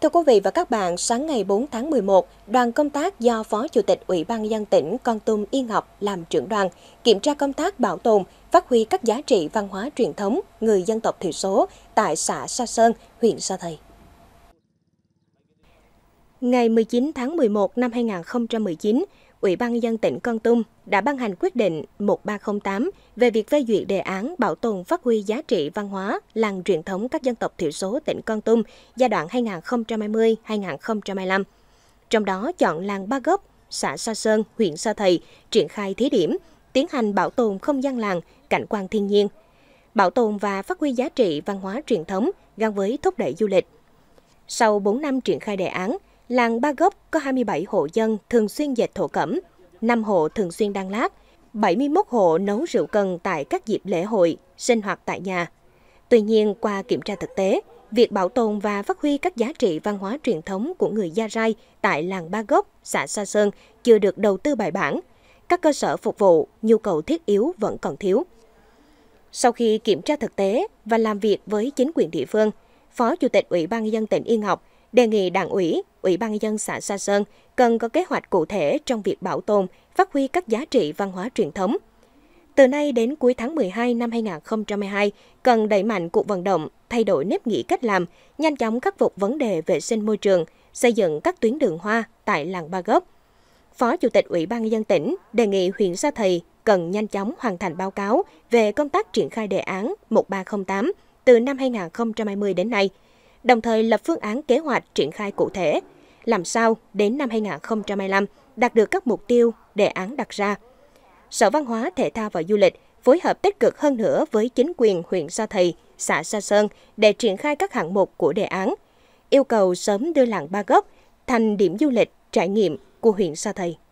Thưa quý vị và các bạn, sáng ngày 4 tháng 11, đoàn công tác do Phó Chủ tịch Ủy ban dân tỉnh Con Tum Yên Ngọc làm trưởng đoàn, kiểm tra công tác bảo tồn, phát huy các giá trị văn hóa truyền thống người dân tộc thiểu số tại xã Sa Sơn, huyện Sa Thầy. Ngày 19 tháng 11 năm 2019, Ủy ban dân tỉnh Con Tum đã ban hành quyết định 1308 về việc phê duyệt đề án bảo tồn phát huy giá trị văn hóa làng truyền thống các dân tộc thiểu số tỉnh Con Tum giai đoạn 2020-2025. Trong đó chọn làng Ba Gốc, xã Sa Sơn, huyện Sa Thầy triển khai thí điểm, tiến hành bảo tồn không gian làng, cảnh quan thiên nhiên, bảo tồn và phát huy giá trị văn hóa truyền thống gắn với thúc đẩy du lịch. Sau 4 năm triển khai đề án, Làng Ba Gốc có 27 hộ dân thường xuyên dệt thổ cẩm, 5 hộ thường xuyên đan lát, 71 hộ nấu rượu cần tại các dịp lễ hội, sinh hoạt tại nhà. Tuy nhiên, qua kiểm tra thực tế, việc bảo tồn và phát huy các giá trị văn hóa truyền thống của người Gia Rai tại làng Ba Gốc, xã Sa Sơn chưa được đầu tư bài bản. Các cơ sở phục vụ, nhu cầu thiết yếu vẫn còn thiếu. Sau khi kiểm tra thực tế và làm việc với chính quyền địa phương, Phó Chủ tịch Ủy ban nhân dân tỉnh Yên Ngọc đề nghị Đảng ủy, Ủy ban dân xã Sa Sơn cần có kế hoạch cụ thể trong việc bảo tồn, phát huy các giá trị văn hóa truyền thống. Từ nay đến cuối tháng 12 năm 2022, cần đẩy mạnh cuộc vận động, thay đổi nếp nghĩ cách làm, nhanh chóng khắc phục vấn đề vệ sinh môi trường, xây dựng các tuyến đường hoa tại làng Ba Gốc. Phó Chủ tịch Ủy ban dân tỉnh đề nghị huyện Sa Thầy cần nhanh chóng hoàn thành báo cáo về công tác triển khai đề án 1308 từ năm 2020 đến nay – đồng thời lập phương án kế hoạch triển khai cụ thể, làm sao đến năm 2025 đạt được các mục tiêu đề án đặt ra. Sở Văn hóa, Thể thao và Du lịch phối hợp tích cực hơn nữa với chính quyền huyện Sa Thầy, xã Sa Sơn để triển khai các hạng mục của đề án, yêu cầu sớm đưa làng Ba Gốc thành điểm du lịch trải nghiệm của huyện Sa Thầy.